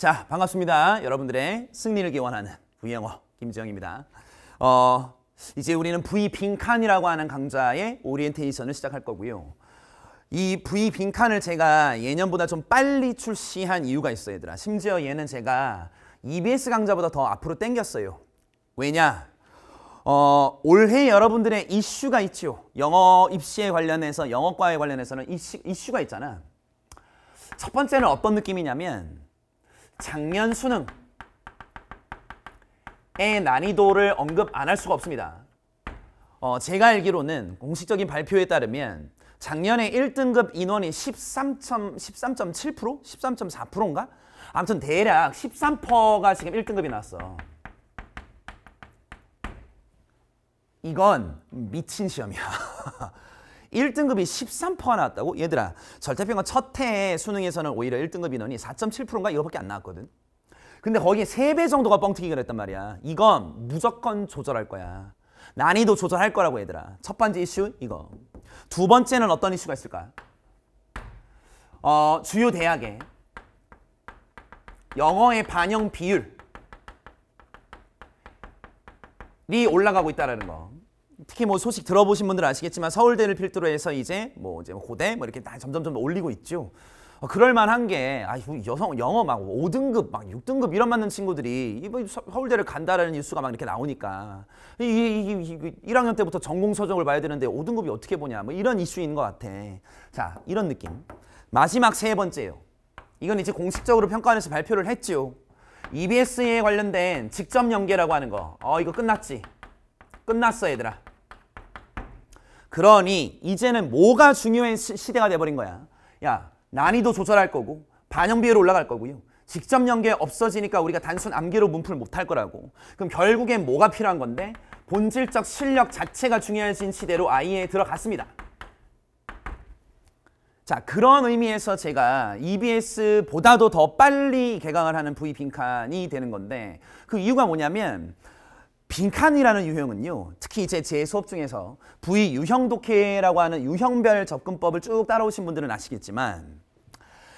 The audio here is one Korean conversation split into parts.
자, 반갑습니다. 여러분들의 승리를 기원하는 V영어 김지영입니다. 어, 이제 우리는 V 빈칸이라고 하는 강좌의 오리엔테이션을 시작할 거고요. 이 V 빈칸을 제가 예년보다 좀 빨리 출시한 이유가 있어요, 얘들아. 심지어 얘는 제가 EBS 강좌보다 더 앞으로 땡겼어요. 왜냐? 어, 올해 여러분들의 이슈가 있지 영어 입시에 관련해서, 영어과에 관련해서는 이슈, 이슈가 있잖아. 첫 번째는 어떤 느낌이냐면 작년 수능의 난이도를 언급 안 할 수가 없습니다. 어, 제가 알기로는 공식적인 발표에 따르면 작년에 1등급 인원이 13.7%? 13.4%인가? 아무튼 대략 13%가 지금 1등급이 나왔어. 이건 미친 시험이야. 1등급이 1 3 나왔다고? 얘들아 절대평가 첫해 수능에서는 오히려 1등급 인원이 4.7%인가 이거밖에 안 나왔거든. 근데 거기에 3배 정도가 뻥튀기가 했단 말이야. 이건 무조건 조절할 거야. 난이도 조절할 거라고 얘들아. 첫 번째 이슈 이거. 두 번째는 어떤 이슈가 있을까? 어, 주요 대학에 영어의 반영 비율이 올라가고 있다는 라 거. 특히 뭐 소식 들어보신 분들 아시겠지만 서울대를 필두로 해서 이제 뭐 이제 뭐 고대 뭐 이렇게 점점 점 올리고 있죠. 어, 그럴 만한 게 아, 여성 영어 막 5등급 막 6등급 이런 맞는 친구들이 이번 뭐 서울대를 간다라는 뉴스가 막 이렇게 나오니까 이, 이, 이, 이 1학년 그 때부터 전공 서적을 봐야 되는데 5등급이 어떻게 보냐 뭐 이런 이슈인 것 같아. 자 이런 느낌. 마지막 세 번째요. 이건 이제 공식적으로 평가원에서 발표를 했죠 EBS에 관련된 직접 연계라고 하는 거. 어 이거 끝났지. 끝났어 얘들아. 그러니 이제는 뭐가 중요한 시, 대가 돼버린 거야. 야 난이도 조절할 거고 반영 비율 올라갈 거고요. 직접 연계 없어지니까 우리가 단순 암기로 문풀 못할 거라고. 그럼 결국엔 뭐가 필요한 건데? 본질적 실력 자체가 중요해진 시대로 아이에 들어갔습니다. 자 그런 의미에서 제가 EBS보다도 더 빨리 개강을 하는 V 빈칸이 되는 건데 그 이유가 뭐냐면 빈칸이라는 유형은요. 특히 이제 제 수업 중에서 부위 유형 독해라고 하는 유형별 접근법을 쭉 따라오신 분들은 아시겠지만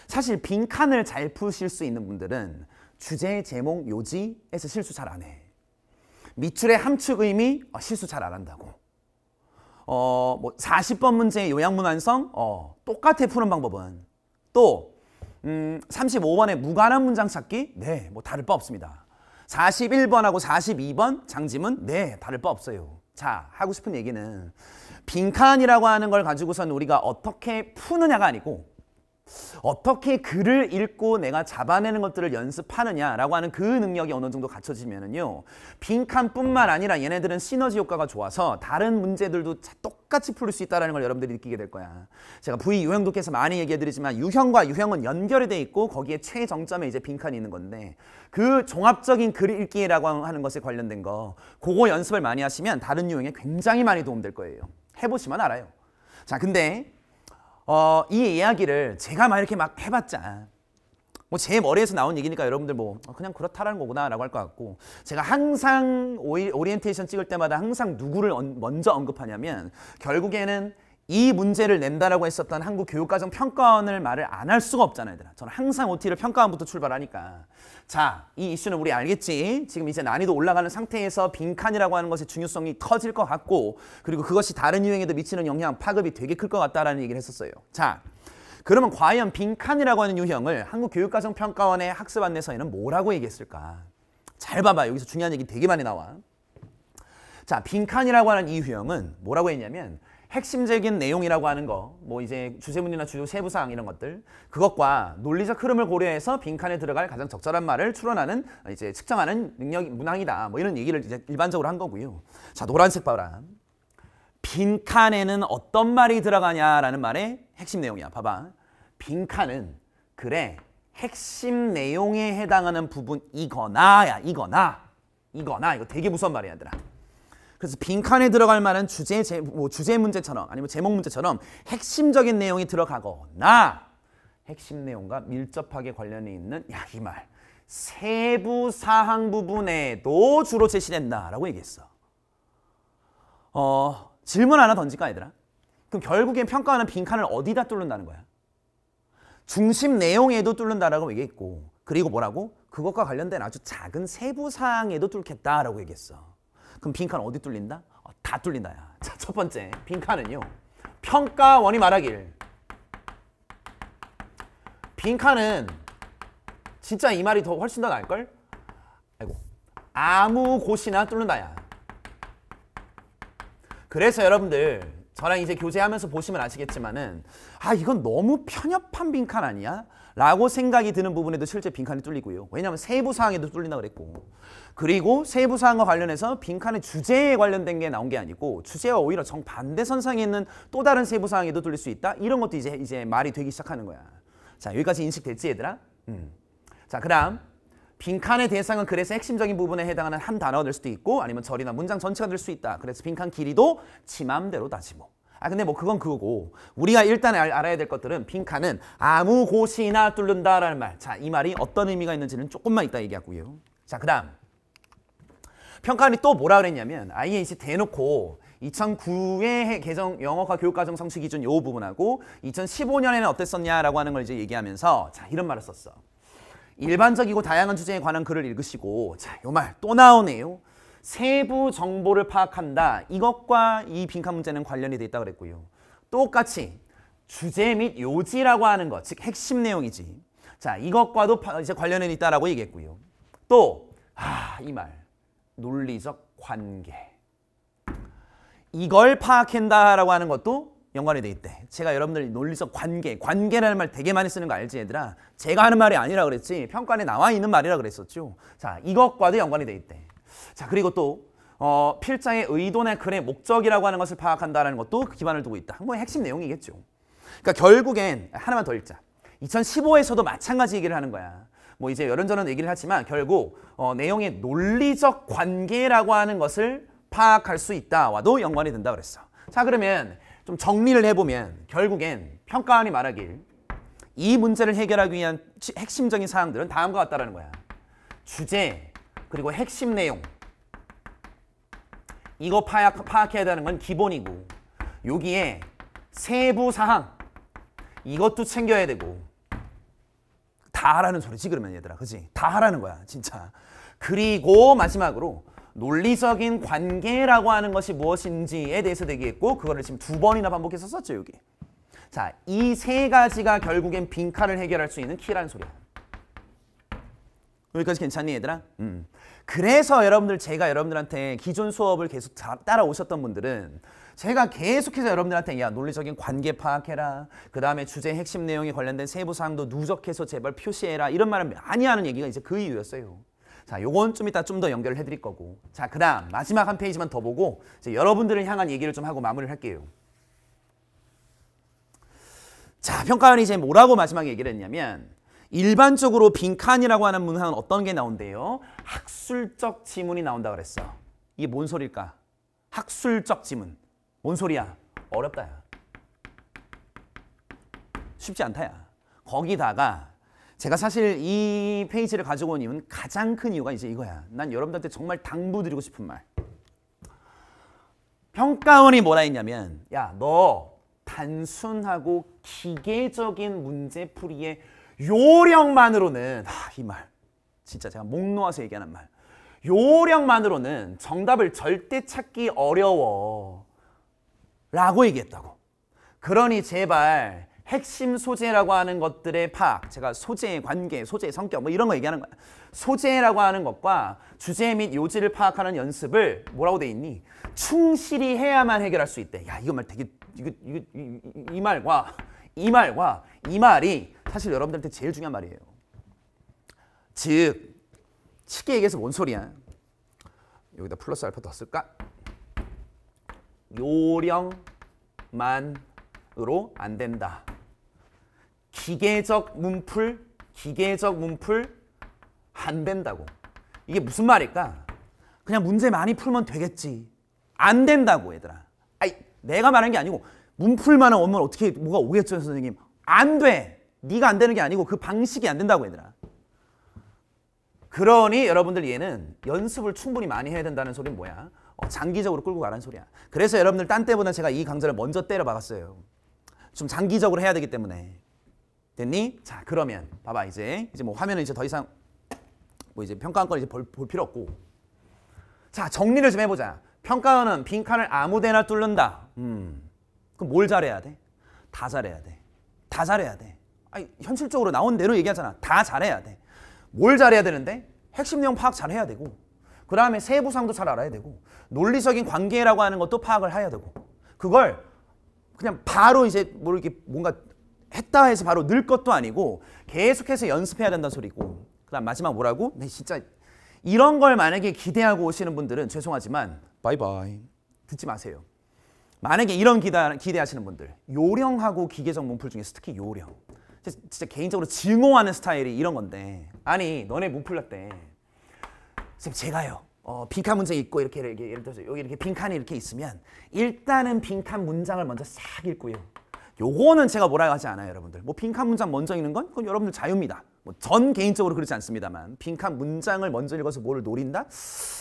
사실 빈칸을 잘 푸실 수 있는 분들은 주제, 제목, 요지에서 실수 잘 안 해. 밑줄의 함축 의미 어, 실수 잘 안 한다고. 어, 뭐 40번 문제의 요양문 완성 어, 똑같아 푸는 방법은 또 음, 35번의 무관한 문장 찾기 네, 뭐 다를 바 없습니다. 41번하고 42번 장짐은 네 다를 바 없어요. 자 하고 싶은 얘기는 빈칸이라고 하는 걸 가지고선 우리가 어떻게 푸느냐가 아니고 어떻게 글을 읽고 내가 잡아내는 것들을 연습하느냐라고 하는 그 능력이 어느 정도 갖춰지면은요 빈칸뿐만 아니라 얘네들은 시너지 효과가 좋아서 다른 문제들도 똑같이 풀 수 있다라는 걸 여러분들이 느끼게 될 거야. 제가 V 유형도께서 많이 얘기해드리지만 유형과 유형은 연결이 돼 있고 거기에 최정점에 이제 빈칸이 있는 건데 그 종합적인 글 읽기라고 하는 것에 관련된 거 그거 연습을 많이 하시면 다른 유형에 굉장히 많이 도움될 거예요. 해보시면 알아요. 자 근데 어, 이 이야기를 제가 막 이렇게 막 해봤자 뭐 제 머리에서 나온 얘기니까 여러분들 뭐 어, 그냥 그렇다라는 거구나 라고 할 것 같고 제가 항상 오리, 오리엔테이션 찍을 때마다 항상 누구를 먼저 언급하냐면 결국에는 이 문제를 낸다라고 했었던 한국 교육과정 평가원을 말을 안 할 수가 없잖아요 얘들아. 저는 항상 OT를 평가원부터 출발하니까 자이 이슈는 우리 알겠지 지금 이제 난이도 올라가는 상태에서 빈칸이라고 하는 것의 중요성이 터질것 같고 그리고 그것이 다른 유행에도 미치는 영향 파급이 되게 클 것 같다라는 얘기를 했었어요 자 그러면 과연 빈칸이라고 하는 유형을 한국교육과정평가원의 학습 안내서에는 뭐라고 얘기했을까 잘 봐봐 여기서 중요한 얘기 되게 많이 나와 자 빈칸이라고 하는 이 유형은 뭐라고 했냐면 핵심적인 내용이라고 하는 거, 뭐 이제 주세문이나 주요 세부사항 이런 것들, 그것과 논리적 흐름을 고려해서 빈칸에 들어갈 가장 적절한 말을 추론하는 이제 측정하는 능력 문항이다. 뭐 이런 얘기를 이제 일반적으로 한 거고요. 자, 노란색 봐라. 빈칸에는 어떤 말이 들어가냐라는 말의 핵심 내용이야. 봐봐. 빈칸은 그래 핵심 내용에 해당하는 부분이거나야 이거나 이거나 이거 되게 무서운 말이야 얘들아 그래서 빈칸에 들어갈 만한 주제, 제, 뭐 주제 문제처럼 아니면 제목 문제처럼 핵심적인 내용이 들어가거나 핵심 내용과 밀접하게 관련이 있는 야 이말 세부 사항 부분에도 주로 제시된다라고 얘기했어. 어, 질문 하나 던질까 얘들아? 그럼 결국엔 평가하는 빈칸을 어디다 뚫는다는 거야? 중심 내용에도 뚫는다라고 얘기했고 그리고 뭐라고? 그것과 관련된 아주 작은 세부 사항에도 뚫겠다라고 얘기했어. 그럼 빈칸 어디 뚫린다? 어, 다 뚫린다. 야. 자, 첫 번째 빈칸은요. 평가원이 말하길 빈칸은 진짜 이 말이 더 훨씬 더 나을걸? 아이고 아무 곳이나 뚫는다야 그래서 여러분들 저랑 이제 교제하면서 보시면 아시겠지만은 아 이건 너무 편협한 빈칸 아니야? 라고 생각이 드는 부분에도 실제 빈칸이 뚫리고요. 왜냐하면 세부 사항에도 뚫린다 그랬고 그리고 세부 사항과 관련해서 빈칸의 주제에 관련된 게 나온 게 아니고 주제와 오히려 정반대 선상에 있는 또 다른 세부 사항에도 뚫릴 수 있다. 이런 것도 이제 이제 말이 되기 시작하는 거야. 자 여기까지 인식됐지 얘들아? 음. 자 그다음 빈칸의 대상은 그래서 핵심적인 부분에 해당하는 한 단어가 될 수도 있고 아니면 절이나 문장 전체가 될 수 있다. 그래서 빈칸 길이도 지 맘대로 다지 뭐. 아 근데 뭐 그건 그거고 우리가 일단 알, 아야 될 것들은 빈칸은 아무 곳이나 뚫는다라는 말. 자 이 말이 어떤 의미가 있는지는 조금만 이따 얘기하고요. 자 그다음 평가원이 또 뭐라 그랬냐면 아 IAC 대놓고 2009의 개정 영어과 교육과정 성취 기준 요 부분하고 2015년에는 어땠었냐라고 하는 걸 이제 얘기하면서 자 이런 말을 썼어. 일반적이고 다양한 주제에 관한 글을 읽으시고 자요 말 또 나오네요. 세부 정보를 파악한다. 이것과 이 빈칸 문제는 관련이 돼 있다 그랬고요. 똑같이 주제 및 요지라고 하는 것, 즉 핵심 내용이지. 자, 이것과도 파, 이제 관련이 있다라고 얘기했고요. 또, 아, 이 말, 논리적 관계. 이걸 파악한다라고 하는 것도 연관이 돼 있대. 제가 여러분들 논리적 관계, 관계라는 말 되게 많이 쓰는 거 알지 얘들아? 제가 하는 말이 아니라 그랬지 평가에 나와 있는 말이라 그랬었죠. 자, 이것과도 연관이 돼 있대. 자 그리고 또 어, 필자의 의도나 글의 목적이라고 하는 것을 파악한다는 것도 그 기반을 두고 있다. 한번 핵심 내용이겠죠. 그러니까 결국엔 하나만 더 읽자. 2015에서도 마찬가지 얘기를 하는 거야. 뭐 이제 여런저런 얘기를 하지만 결국 어, 내용의 논리적 관계라고 하는 것을 파악할 수 있다와도 연관이 된다 그랬어. 자 그러면 좀 정리를 해보면 결국엔 평가안이 말하길 이 문제를 해결하기 위한 핵심적인 사항들은 다음과 같다라는 거야. 주제, 그리고 핵심 내용 이거 파악, 파악해야 되는 건 기본이고 여기에 세부 사항 이것도 챙겨야 되고 다 하라는 소리지 그러면 얘들아 그지 다 하라는 거야 진짜 그리고 마지막으로 논리적인 관계라고 하는 것이 무엇인지에 대해서 얘기했고 그거를 지금 두 번이나 반복해서 썼죠 여기 자이 세 가지가 결국엔 빈칸을 해결할 수 있는 키라는 소리야 여기까지 괜찮니 얘들아? 음. 그래서 여러분들 제가 여러분들한테 기존 수업을 계속 따라오셨던 분들은 제가 계속해서 여러분들한테 야 논리적인 관계 파악해라 그 다음에 주제 핵심 내용에 관련된 세부 사항도 누적해서 제발 표시해라 이런 말을 많이 하는 얘기가 이제 그 이유였어요 자 요건 좀 이따 좀 더 연결을 해드릴 거고 자그 다음 마지막 한 페이지만 더 보고 이제 여러분들을 향한 얘기를 좀 하고 마무리를 할게요 자 평가원이 이제 뭐라고 마지막에 얘기를 했냐면 일반적으로 빈칸이라고 하는 문항은 어떤 게 나온대요? 학술적 지문이 나온다 그랬어. 이게 뭔 소릴까? 학술적 지문. 뭔 소리야? 어렵다. 야 쉽지 않다. 야 거기다가 제가 사실 이 페이지를 가지고 온 이유는 가장 큰 이유가 이제 이거야. 난 여러분들한테 정말 당부드리고 싶은 말. 평가원이 뭐라 했냐면 야너 단순하고 기계적인 문제풀이에 요령만으로는 아, 이말 진짜 제가 목 놓아서 얘기하는 말 요령만으로는 정답을 절대 찾기 어려워 라고 얘기했다고 그러니 제발 핵심 소재라고 하는 것들의 파악 제가 소재의 관계, 소재의 성격 뭐 이런 거 얘기하는 거야 소재라고 하는 것과 주제 및 요지를 파악하는 연습을 뭐라고 돼 있니? 충실히 해야만 해결할 수 있대 야 이거 말 되게 이거, 이거, 이, 이 말과 이 말과 이 말이 사실 여러분들한테 제일 중요한 말이에요. 즉, 쉽게 얘기해서 뭔 소리야? 여기다 플러스 알파 넣었까 요령만으로 안 된다. 기계적 문풀, 기계적 문풀 안 된다고. 이게 무슨 말일까? 그냥 문제 많이 풀면 되겠지. 안 된다고 얘들아. 아이 내가 말한 게 아니고 문풀만한 원문 어떻게 뭐가 오겠죠 선생님. 안 돼. 네가 안 되는 게 아니고 그 방식이 안 된다고 얘들아. 그러니 여러분들 얘는 연습을 충분히 많이 해야 된다는 소리는 뭐야? 어, 장기적으로 끌고 가라는 소리야. 그래서 여러분들 딴 때보다 제가 이 강좌를 먼저 때려 박았어요. 좀 장기적으로 해야 되기 때문에. 됐니? 자 그러면 봐봐 이제 이제 뭐 화면은 이제 더 이상 뭐 이제 평가원 건 이제 볼, 볼 필요 없고 자 정리를 좀 해보자 평가원은 빈칸을 아무데나 뚫는다 음 그럼 뭘 잘해야 돼? 다 잘해야 돼다 잘해야 돼 아니, 현실적으로 나온 대로 얘기하잖아. 다 잘해야 돼. 뭘 잘해야 되는데? 핵심 내용 파악 잘해야 되고 그 다음에 세부상도 잘 알아야 되고 논리적인 관계라고 하는 것도 파악을 해야 되고 그걸 그냥 바로 이제 뭐 이렇게 뭔가 했다 해서 바로 늘 것도 아니고 계속해서 연습해야 된다는 소리고 그 다음 마지막 뭐라고? 네 진짜 이런 걸 만약에 기대하고 오시는 분들은 죄송하지만 바이바이 듣지 마세요 만약에 이런 기다, 기대하시는 분들 요령하고 기계적 문풀 중에서 특히 요령 진짜 개인적으로 증오하는 스타일이 이런 건데 아니 너네 못 풀렸대 지금 제가요 어, 빈칸 문제 있고 이렇게, 이렇게 예를 들어서 여기 이렇게 빈칸이 이렇게 있으면 일단은 빈칸 문장을 먼저 싹 읽고요 요거는 제가 뭐라고 하지 않아요 여러분들 뭐 빈칸 문장 먼저 읽는 건 그건 여러분들 자유입니다 뭐 전 개인적으로 그렇지 않습니다만 빈칸 문장을 먼저 읽어서 뭘 노린다?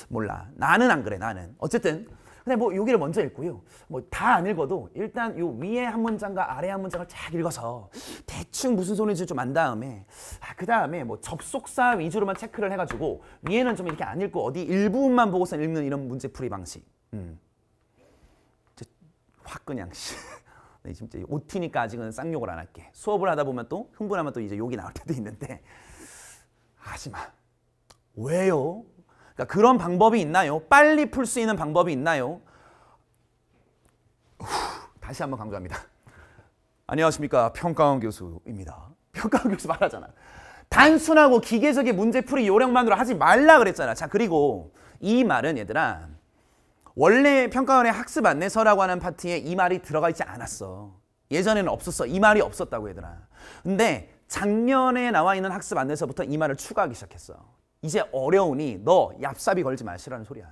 몰라 나는 안 그래 나는 어쨌든 근데 뭐 여기를 먼저 읽고요. 뭐 다 안 읽어도 일단 요 위에 한 문장과 아래 한 문장을 쫙 읽어서 대충 무슨 소리인지 좀 안 다음에 아, 그 다음에 뭐 접속사 위주로만 체크를 해가지고 위에는 좀 이렇게 안 읽고 어디 일부분만 보고서 읽는 이런 문제풀이 방식. 음. 확 그냥 씨. 네, 진짜 OT니까 아직은 쌍욕을 안 할게. 수업을 하다 보면 또 흥분하면 또 이제 욕이 나올 때도 있는데 하지마. 왜요? 그러니까 그런 방법이 있나요? 빨리 풀 수 있는 방법이 있나요? 후, 다시 한번 강조합니다. 안녕하십니까 평가원 교수입니다. 평가원 교수 말하잖아. 단순하고 기계적인 문제풀이 요령만으로 하지 말라 그랬잖아. 자 그리고 이 말은 얘들아 원래 평가원의 학습 안내서라고 하는 파트에 이 말이 들어가 있지 않았어. 예전에는 없었어. 이 말이 없었다고 얘들아. 근데 작년에 나와 있는 학습 안내서부터 이 말을 추가하기 시작했어. 이제 어려우니 너 얍삽이 걸지 마시라는 소리야.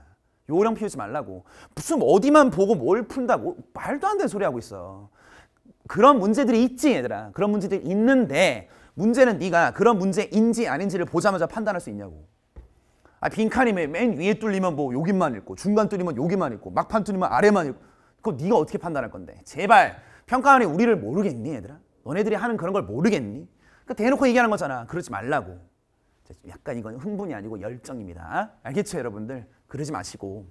요령 피우지 말라고. 무슨 어디만 보고 뭘 푼다고 말도 안 되는 소리 하고 있어. 그런 문제들이 있지 얘들아. 그런 문제들이 있는데 문제는 네가 그런 문제인지 아닌지를 보자마자 판단할 수 있냐고. 아 빈칸이 맨 위에 뚫리면 뭐 여기만 있고 중간 뚫리면 여기만 있고 막판 뚫리면 아래만 있고 그거 네가 어떻게 판단할 건데. 제발 평가원이 우리를 모르겠니 얘들아? 너네들이 하는 그런 걸 모르겠니? 그러니까 대놓고 얘기하는 거잖아. 그러지 말라고. 약간 이건 흥분이 아니고 열정입니다. 알겠죠, 여러분들? 그러지 마시고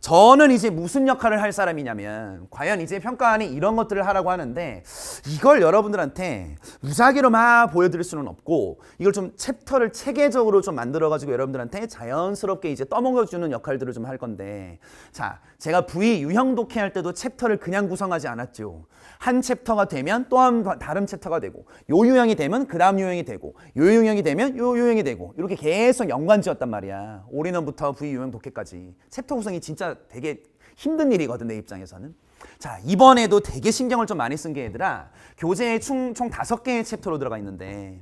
저는 이제 무슨 역할을 할 사람이냐면 과연 이제 평가안이 이런 것들을 하라고 하는데 이걸 여러분들한테 무작위로 막 보여드릴 수는 없고 이걸 좀 챕터를 체계적으로 좀 만들어가지고 여러분들한테 자연스럽게 이제 떠먹여주는 역할들을 좀 할 건데 자 제가 V 유형 독해할 때도 챕터를 그냥 구성하지 않았죠 한 챕터가 되면 또 한 다른 챕터가 되고 요 유형이 되면 그 다음 유형이 되고 요 유형이 되면 요 유형이 되고 이렇게 계속 연관지었단 말이야 올인원부터 V 유형 독해까지 챕터 구성이 진짜 되게 힘든 일이거든 내 입장에서는. 자 이번에도 되게 신경을 좀 많이 쓴 게 얘들아 교재에 총, 다섯 개의 챕터로 들어가 있는데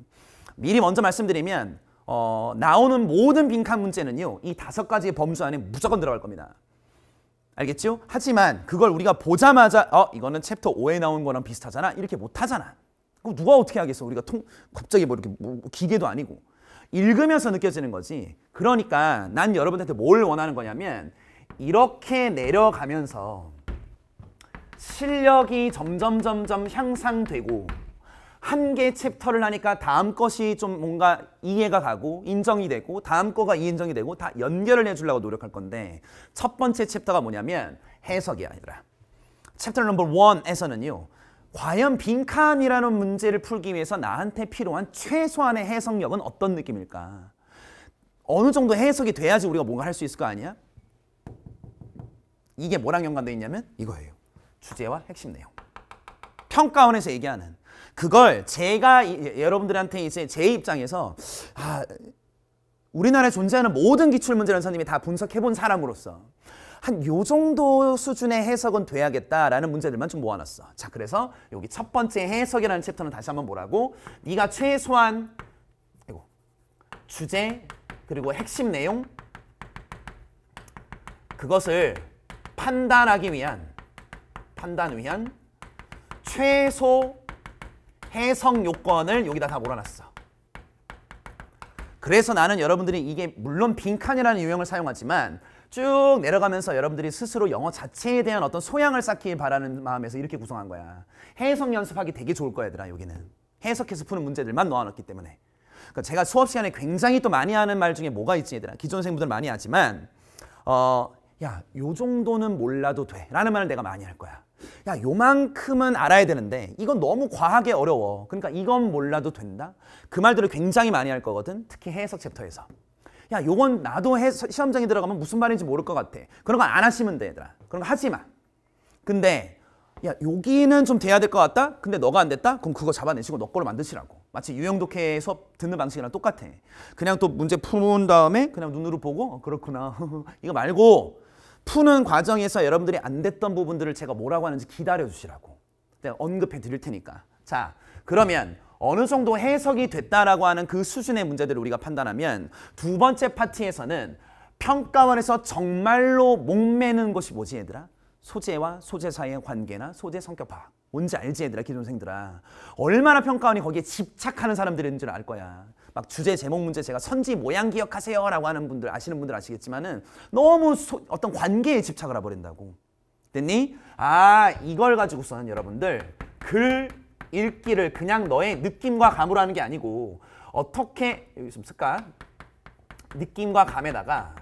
미리 먼저 말씀드리면 어, 나오는 모든 빈칸 문제는요 이 다섯 가지의 범주 안에 무조건 들어갈 겁니다 알겠죠? 하지만 그걸 우리가 보자마자 어 이거는 챕터 5에 나온 거랑 비슷하잖아 이렇게 못하잖아 그럼 누가 어떻게 하겠어 우리가 통 갑자기 뭐 이렇게 뭐, 뭐 기계도 아니고 읽으면서 느껴지는 거지 그러니까 난 여러분한테 뭘 원하는 거냐면 이렇게 내려가면서 실력이 점점 점점 향상되고 한 개 챕터를 하니까 다음 것이 좀 뭔가 이해가 가고 인정이 되고 다음 거가 인정이 되고 다 연결을 해주려고 노력할 건데 첫 번째 챕터가 뭐냐면 해석이 아니라 챕터 넘버 원에서는요 과연 빈칸이라는 문제를 풀기 위해서 나한테 필요한 최소한의 해석력은 어떤 느낌일까? 어느 정도 해석이 돼야지 우리가 뭔가 할 수 있을 거 아니야? 이게 뭐랑 연관되어 있냐면 이거예요. 주제와 핵심 내용. 평가원에서 얘기하는 그걸 제가 이, 예, 여러분들한테 이제 제 입장에서 아, 우리나라에 존재하는 모든 기출문제라는 선생님이 다 분석해본 사람으로서 한 요 정도 수준의 해석은 돼야겠다라는 문제들만 좀 모아놨어. 자 그래서 여기 첫 번째 해석이라는 챕터는 다시 한번 보라고 네가 최소한 이고 주제 그리고 핵심 내용 그것을 판단하기 위한 판단 위한 최소 해석 요건을 여기다 다 몰아놨어. 그래서 나는 여러분들이 이게 물론 빈칸이라는 유형을 사용하지만 쭉 내려가면서 여러분들이 스스로 영어 자체에 대한 어떤 소양을 쌓길 바라는 마음에서 이렇게 구성한 거야. 해석 연습하기 되게 좋을 거야 얘들아 여기는. 해석해서 푸는 문제들만 넣어놨기 때문에. 그러니까 제가 수업 시간에 굉장히 또 많이 하는 말 중에 뭐가 있지 얘들아. 기존 생분들 많이 하지만 어, 야, 요 정도는 몰라도 돼. 라는 말을 내가 많이 할 거야. 야, 요만큼은 알아야 되는데 이건 너무 과하게 어려워. 그러니까 이건 몰라도 된다. 그 말들을 굉장히 많이 할 거거든. 특히 해석 챕터에서. 야, 요건 나도 해서 시험장에 들어가면 무슨 말인지 모를 것 같아. 그런 거 안 하시면 돼, 얘들아. 그런 거 하지 마. 근데 야, 여기는 좀 돼야 될 것 같다? 근데 너가 안 됐다? 그럼 그거 잡아내시고 너 거로 만드시라고. 마치 유형독해 수업 듣는 방식이랑 똑같아. 그냥 또 문제 푸는 다음에 그냥 눈으로 보고 어, 그렇구나. 이거 말고 푸는 과정에서 여러분들이 안 됐던 부분들을 제가 뭐라고 하는지 기다려 주시라고 내가 언급해 드릴 테니까 자 그러면 어느 정도 해석이 됐다라고 하는 그 수준의 문제들을 우리가 판단하면 두 번째 파티에서는 평가원에서 정말로 목매는 것이 뭐지 얘들아? 소재와 소재 사이의 관계나 소재 성격 파악 뭔지 알지 얘들아 기존생들아 얼마나 평가원이 거기에 집착하는 사람들인줄알 거야 막 주제 제목 문제 제가 선지 모양 기억하세요라고 하는 분들 아시는 분들 아시겠지만은 너무 소, 어떤 관계에 집착을 해버린다고 됐니? 아 이걸 가지고서는 여러분들 글 읽기를 그냥 너의 느낌과 감으로 하는 게 아니고 어떻게 여기 좀 쓸까? 느낌과 감에다가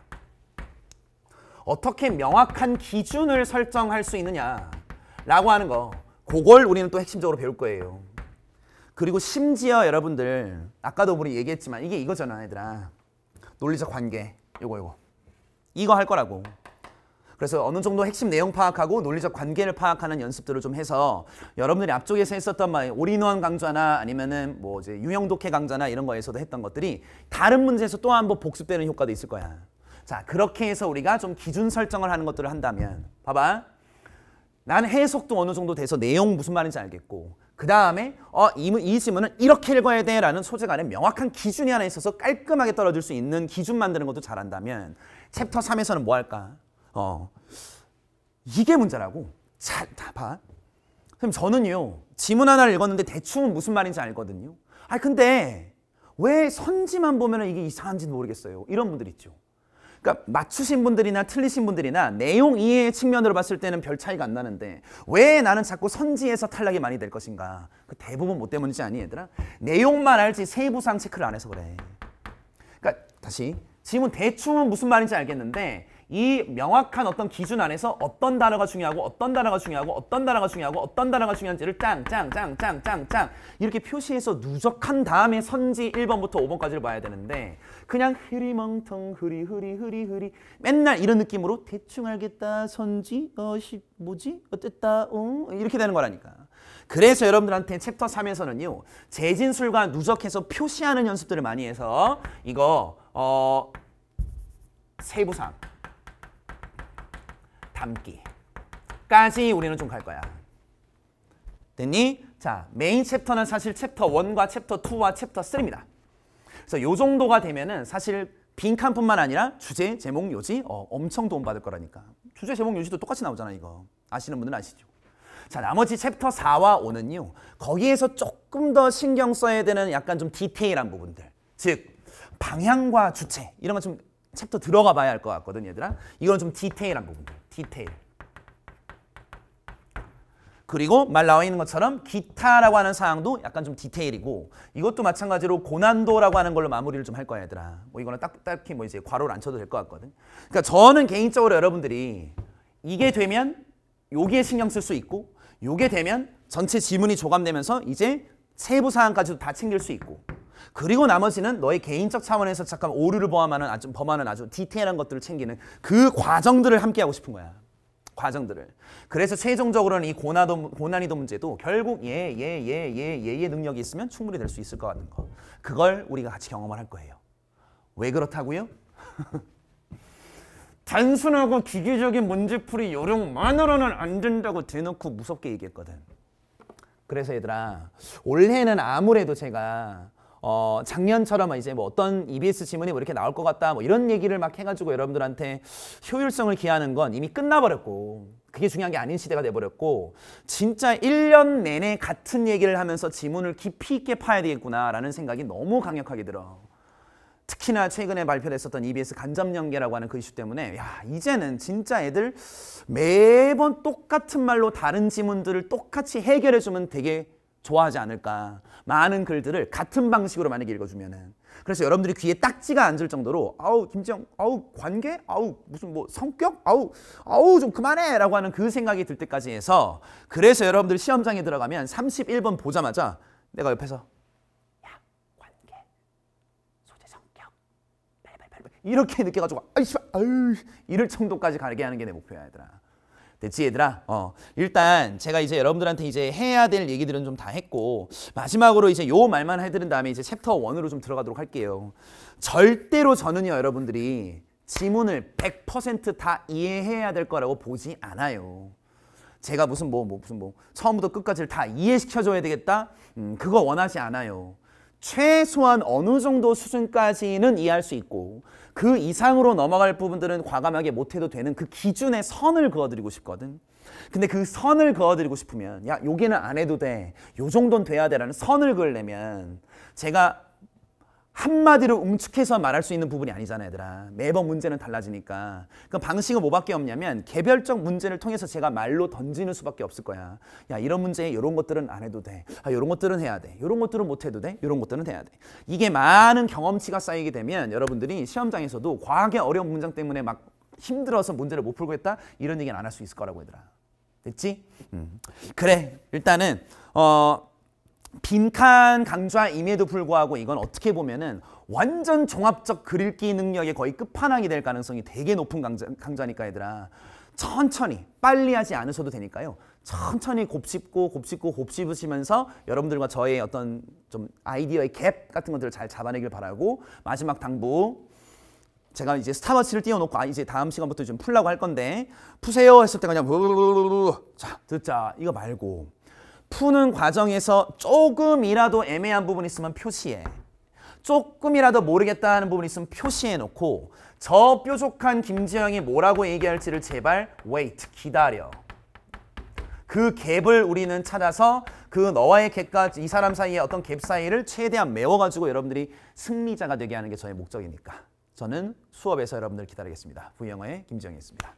어떻게 명확한 기준을 설정할 수 있느냐라고 하는 거 그걸 우리는 또 핵심적으로 배울 거예요. 그리고 심지어 여러분들 아까도 우리 얘기했지만 이게 이거잖아 얘들아 논리적 관계 요거 요거 이거 할 거라고 그래서 어느 정도 핵심 내용 파악하고 논리적 관계를 파악하는 연습들을 좀 해서 여러분들이 앞쪽에서 했었던 말 올인원 강좌나 아니면은 뭐 이제 유형 독해 강좌나 이런 거에서도 했던 것들이 다른 문제에서 또 한 번 복습되는 효과도 있을 거야. 자 그렇게 해서 우리가 좀 기준 설정을 하는 것들을 한다면 봐봐 난 해석도 어느 정도 돼서 내용 무슨 말인지 알겠고 그 다음에 어, 이, 이 지문은 이렇게 읽어야 돼 라는 소재가 안에 명확한 기준이 하나 있어서 깔끔하게 떨어질 수 있는 기준 만드는 것도 잘한다면 챕터 3에서는 뭐 할까? 어, 이게 문제라고. 자, 다 봐. 선생님 저는요. 지문 하나를 읽었는데 대충 은 무슨 말인지 알거든요. 아 근데 왜 선지만 보면 이게 이상한지 는 모르겠어요. 이런 분들 있죠. 그러니까 맞추신 분들이나 틀리신 분들이나 내용 이해의 측면으로 봤을 때는 별 차이가 안 나는데 왜 나는 자꾸 선지에서 탈락이 많이 될 것인가? 그 대부분 뭐 때문인지 아니 얘들아? 내용만 알지 세부상 체크를 안 해서 그래. 그러니까 다시 지금은 대충은 무슨 말인지 알겠는데 이 명확한 어떤 기준 안에서 어떤 단어가 중요하고 어떤 단어가 중요하고 어떤 단어가 중요하고 어떤 단어가 중요한지를 짱짱짱짱짱짱 이렇게 표시해서 누적한 다음에 선지 1번부터 5번까지를 봐야 되는데 그냥 흐리멍텅 흐리 흐리 흐리 흐리 맨날 이런 느낌으로 대충 알겠다 선지 어 시, 뭐지 어땠다 응 이렇게 되는 거라니까 그래서 여러분들한테 챕터 3에서는요 재진술과 누적해서 표시하는 연습들을 많이 해서 이거 어 세부상 담기까지 우리는 좀 갈 거야. 됐니? 자, 메인 챕터는 사실 챕터 1과 챕터 2와 챕터 3입니다. 그래서 요 정도가 되면은 사실 빈칸뿐만 아니라 주제, 제목, 요지 어, 엄청 도움받을 거라니까. 주제, 제목, 요지도 똑같이 나오잖아 이거. 아시는 분들은 아시죠? 자, 나머지 챕터 4와 5는요. 거기에서 조금 더 신경 써야 되는 약간 좀 디테일한 부분들. 즉, 방향과 주체 이런 건좀 챕터 들어가 봐야 할 것 같거든 얘들아. 이건 좀 디테일한 부분들. 디테일. 그리고 말 나와 있는 것처럼 기타라고 하는 사항도 약간 좀 디테일이고 이것도 마찬가지로 고난도라고 하는 걸로 마무리를 좀 할 거야 얘들아. 뭐 이거는 딱, 딱히 뭐 이제 괄호를 안 쳐도 될 것 같거든. 그러니까 저는 개인적으로 여러분들이 이게 되면 여기에 신경 쓸 수 있고 요게 되면 전체 지문이 조감되면서 이제 세부 사항까지도 다 챙길 수 있고 그리고 나머지는 너의 개인적 차원에서 잠깐 오류를 범하는 아주, 범하는 아주 디테일한 것들을 챙기는 그 과정들을 함께 하고 싶은 거야. 과정들을. 그래서 최종적으로는 이 고난도, 고난이도 문제도 결국 예예예예예의 능력이 있으면 충분히 될 수 있을 것 같은 거. 그걸 우리가 같이 경험을 할 거예요. 왜 그렇다고요? 단순하고 기계적인 문제풀이 요령만으로는 안 된다고 대놓고 무섭게 얘기했거든. 그래서 얘들아 올해는 아무래도 제가 어, 작년처럼 이제 뭐 어떤 EBS 지문이 뭐 이렇게 나올 것 같다 뭐 이런 얘기를 막 해가지고 여러분들한테 효율성을 기하는 건 이미 끝나버렸고 그게 중요한 게 아닌 시대가 돼버렸고 진짜 1년 내내 같은 얘기를 하면서 지문을 깊이 있게 파야 되겠구나라는 생각이 너무 강력하게 들어. 특히나 최근에 발표됐었던 EBS 간접 연계라고 하는 그 이슈 때문에 야 이제는 진짜 애들 매번 똑같은 말로 다른 지문들을 똑같이 해결해주면 되게 좋아하지 않을까. 많은 글들을 같은 방식으로 만약에 읽어주면은. 그래서 여러분들이 귀에 딱지가 앉을 정도로 아우 김지영 아우 관계 아우 무슨 뭐 성격 아우 아우 좀 그만해라고 하는 그 생각이 들 때까지 해서 그래서 여러분들 시험장에 들어가면 31번 보자마자 내가 옆에서 야 관계 소재 성격 빨빨빨빨 리리 이렇게 느껴가지고 아이씨 아유 이럴 정도까지 가게 하는 게 내 목표야 얘들아. 됐지 얘들아? 어. 일단 제가 이제 여러분들한테 이제 해야 될 얘기들은 좀 다 했고 마지막으로 이제 요 말만 해드린 다음에 이제 챕터 1으로좀 들어가도록 할게요. 절대로 저는요 여러분들이 지문을 100%다 이해해야 될 거라고 보지 않아요. 제가 무슨 뭐, 뭐 무슨 뭐 처음부터 끝까지를 다 이해시켜줘야 되겠다? 음, 그거 원하지 않아요. 최소한 어느 정도 수준까지는 이해할 수 있고 그 이상으로 넘어갈 부분들은 과감하게 못해도 되는 그 기준의 선을 그어드리고 싶거든. 근데 그 선을 그어드리고 싶으면 야 여기는 안 해도 돼. 요 정도는 돼야 돼라는 선을 그으려면 제가 한마디로 웅축해서 말할 수 있는 부분이 아니잖아요, 얘들아. 매번 문제는 달라지니까. 그 방식은 뭐밖에 없냐면 개별적 문제를 통해서 제가 말로 던지는 수밖에 없을 거야. 야, 이런 문제에 이런 것들은 안 해도 돼. 아, 이런 것들은 해야 돼. 이런 것들은 못 해도 돼. 이런 것들은 해야 돼. 이게 많은 경험치가 쌓이게 되면 여러분들이 시험장에서도 과하게 어려운 문장 때문에 막 힘들어서 문제를 못 풀고 했다 이런 얘기는 안 할 수 있을 거라고 얘들아. 됐지? 음. 그래. 일단은 어 빈칸 강좌임에도 불구하고 이건 어떻게 보면은 완전 종합적 그릴기 능력의 거의 끝판왕이 될 가능성이 되게 높은 강좌, 강좌니까 얘들아 천천히 빨리 하지 않으셔도 되니까요 천천히 곱씹고 곱씹고 곱씹으시면서 여러분들과 저의 어떤 좀 아이디어의 갭 같은 것들을 잘 잡아내길 바라고 마지막 당부 제가 이제 스타워치를 띄워놓고 아 이제 다음 시간부터 좀 풀라고 할 건데 푸세요 했을 때 그냥 우르르르르 자 듣자 이거 말고 푸는 과정에서 조금이라도 애매한 부분이 있으면 표시해. 조금이라도 모르겠다 하는 부분이 있으면 표시해놓고 저 뾰족한 김지영이 뭐라고 얘기할지를 제발 wait, 기다려. 그 갭을 우리는 찾아서 그 너와의 갭과 이 사람 사이의 어떤 갭 사이를 최대한 메워가지고 여러분들이 승리자가 되게 하는 게 저의 목적이니까. 저는 수업에서 여러분들 기다리겠습니다. 부영화의 김지영이었습니다.